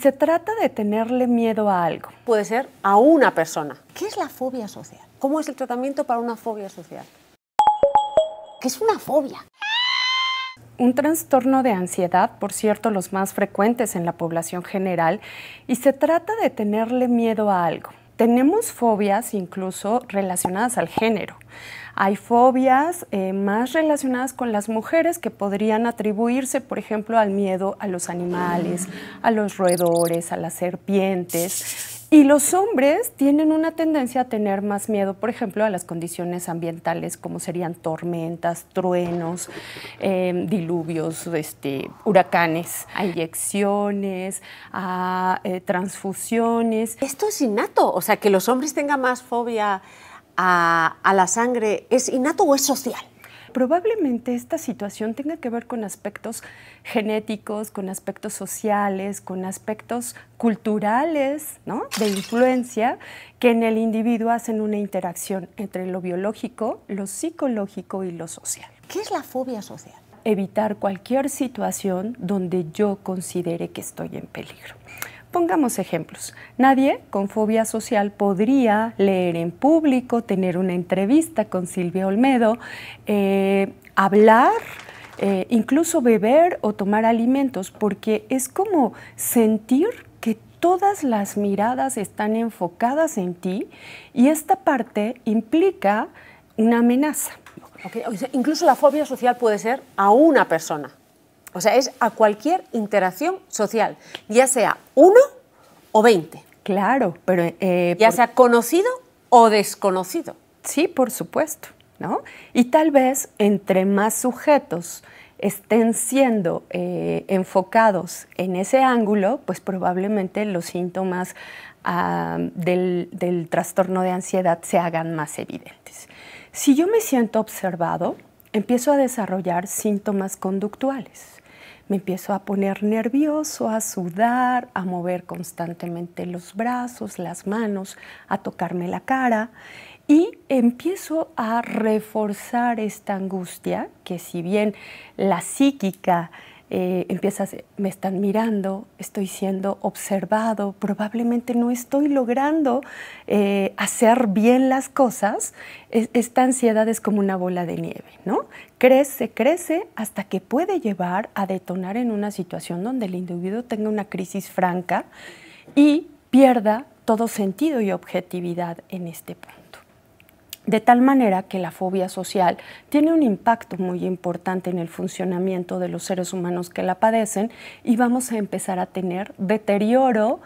Se trata de tenerle miedo a algo. Puede ser a una persona. ¿Qué es la fobia social? ¿Cómo es el tratamiento para una fobia social? ¿Qué es una fobia? Un trastorno de ansiedad, por cierto, los más frecuentes en la población general, y se trata de tenerle miedo a algo. Tenemos fobias incluso relacionadas al género. Hay fobias eh, más relacionadas con las mujeres que podrían atribuirse, por ejemplo, al miedo a los animales, a los roedores, a las serpientes y los hombres tienen una tendencia a tener más miedo, por ejemplo, a las condiciones ambientales, como serían tormentas, truenos, em, diluvios, este, huracanes, a inyecciones, a eh, transfusiones. Esto es innato, o sea, que los hombres tengan más fobia a la sangre, ¿es innato o es social? Probablemente esta situación tenga que ver con aspectos genéticos, con aspectos sociales, con aspectos culturales, De influencia que en el individuo hacen una interacción entre lo biológico, lo psicológico y lo social. ¿Qué es la fobia social? Evitar cualquier situación donde yo considere que estoy en peligro. Pongamos ejemplos. Nadie con fobia social podría leer en público, tener una entrevista con Silvia Olmedo, eh, hablar. Eh, incluso beber o tomar alimentos, porque es como sentir que todas las miradas están enfocadas en ti y esta parte implica una amenaza. incluso la fobia social puede ser a una persona. O sea, es a cualquier interacción social, ya sea uno o veinte. Claro, pero... Eh, ya sea conocido o desconocido. Sí, por supuesto, ¿no? Y tal vez entre más sujetos estén siendo eh, enfocados en ese ángulo, pues probablemente los síntomas ah, del trastorno de ansiedad se hagan más evidentes. Si yo me siento observado, empiezo a desarrollar síntomas conductuales me empiezo a poner nervioso, a sudar, a mover constantemente los brazos, las manos, a tocarme la cara y empiezo a reforzar esta angustia que si bien la psíquica eh, empiezas, me están mirando, estoy siendo observado, probablemente no estoy logrando eh, hacer bien las cosas, esta ansiedad es como una bola de nieve, ¿no? Crece, crece hasta que puede llevar a detonar en una situación donde el individuo tenga una crisis franca y pierda todo sentido y objetividad en este punto. De tal manera que la fobia social tiene un impacto muy importante en el funcionamiento de los seres humanos que la padecen y vamos a empezar a tener deterioro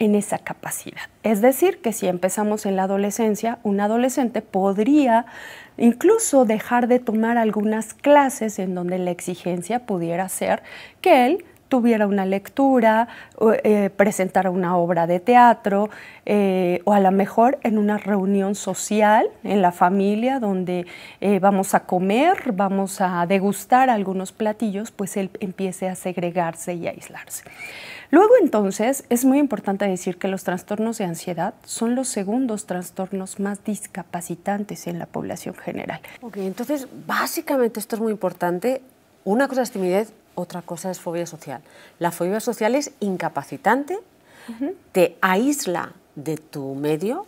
en esa capacidad. Es decir, que si empezamos en la adolescencia, un adolescente podría incluso dejar de tomar algunas clases en donde la exigencia pudiera ser que él tuviera una lectura, eh, presentara una obra de teatro eh, o a lo mejor en una reunión social en la familia donde eh, vamos a comer, vamos a degustar algunos platillos, pues él empiece a segregarse y a aislarse. Luego entonces es muy importante decir que los trastornos de ansiedad son los segundos trastornos más discapacitantes en la población general. Ok, entonces básicamente esto es muy importante. Una cosa es timidez otra cosa es fobia social. La fobia social es incapacitante, te aísla de tu medio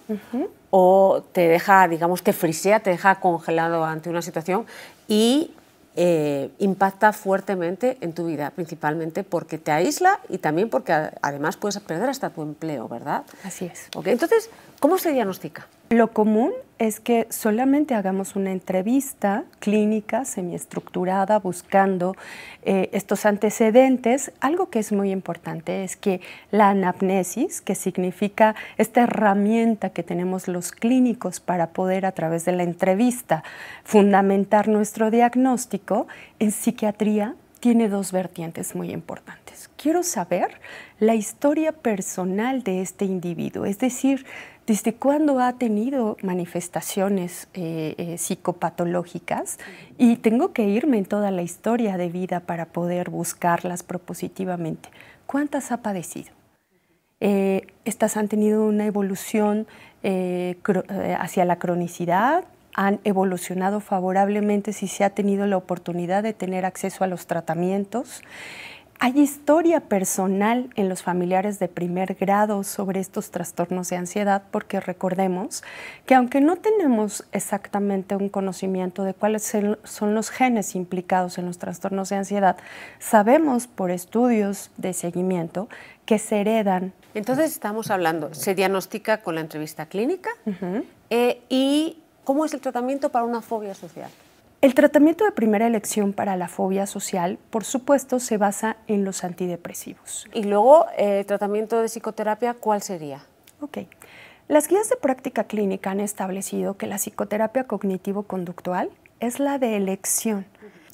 o te deja, digamos, que frisea, te deja congelado ante una situación y eh, impacta fuertemente en tu vida, principalmente porque te aísla y también porque además puedes perder hasta tu empleo, ¿verdad? Así es. entonces, ¿cómo se diagnostica? Lo común es que solamente hagamos una entrevista clínica semiestructurada buscando eh, estos antecedentes. Algo que es muy importante es que la anapnesis, que significa esta herramienta que tenemos los clínicos para poder a través de la entrevista fundamentar nuestro diagnóstico, en psiquiatría tiene dos vertientes muy importantes. Quiero saber la historia personal de este individuo, es decir, desde cuándo ha tenido manifestaciones eh, eh, psicopatológicas y tengo que irme en toda la historia de vida para poder buscarlas propositivamente. ¿Cuántas ha padecido? Eh, estas han tenido una evolución hacia la cronicidad, han evolucionado favorablemente si se ha tenido la oportunidad de tener acceso a los tratamientos. Hay historia personal en los familiares de primer grado sobre estos trastornos de ansiedad porque recordemos que aunque no tenemos exactamente un conocimiento de cuáles son los genes implicados en los trastornos de ansiedad, sabemos por estudios de seguimiento que se heredan. Entonces estamos hablando, se diagnostica con la entrevista clínica eh, y ¿Cómo es el tratamiento para una fobia social? El tratamiento de primera elección para la fobia social, por supuesto, se basa en los antidepresivos. Y luego, el tratamiento de psicoterapia, ¿cuál sería? Ok. Las guías de práctica clínica han establecido que la psicoterapia cognitivo-conductual es la de elección.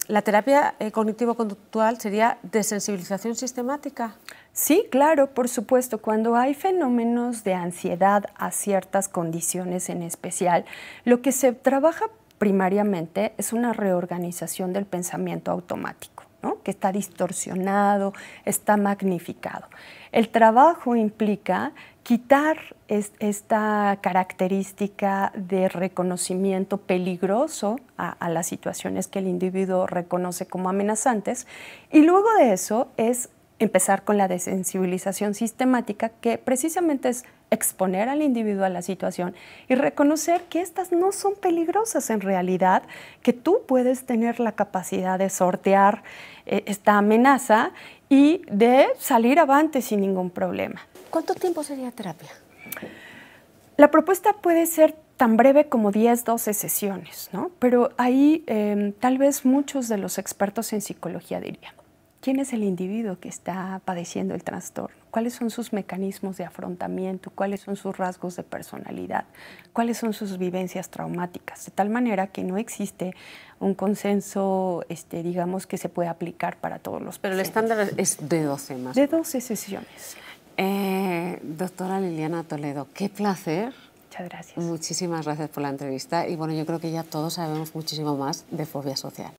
La terapia eh, cognitivo-conductual sería sensibilización sistemática. Sí, claro, por supuesto. Cuando hay fenómenos de ansiedad a ciertas condiciones en especial, lo que se trabaja primariamente es una reorganización del pensamiento automático, que está distorsionado, está magnificado. El trabajo implica quitar esta característica de reconocimiento peligroso a las situaciones que el individuo reconoce como amenazantes y luego de eso es empezar con la desensibilización sistemática, que precisamente es exponer al individuo a la situación y reconocer que estas no son peligrosas en realidad, que tú puedes tener la capacidad de sortear eh, esta amenaza y de salir avante sin ningún problema. ¿Cuánto tiempo sería terapia? La propuesta puede ser tan breve como 10, 12 sesiones, ¿no? Pero ahí em, tal vez muchos de los expertos en psicología dirían, ¿Quién es el individuo que está padeciendo el trastorno? ¿Cuáles son sus mecanismos de afrontamiento? ¿Cuáles son sus rasgos de personalidad? ¿Cuáles son sus vivencias traumáticas? De tal manera que no existe un consenso, este, digamos, que se pueda aplicar para todos los Pero el estándar es de 12 más. De 12 sesiones. Eh, doctora Liliana Toledo, qué placer. Muchas gracias. Muchísimas gracias por la entrevista y bueno, yo creo que ya todos sabemos muchísimo más de fobia social.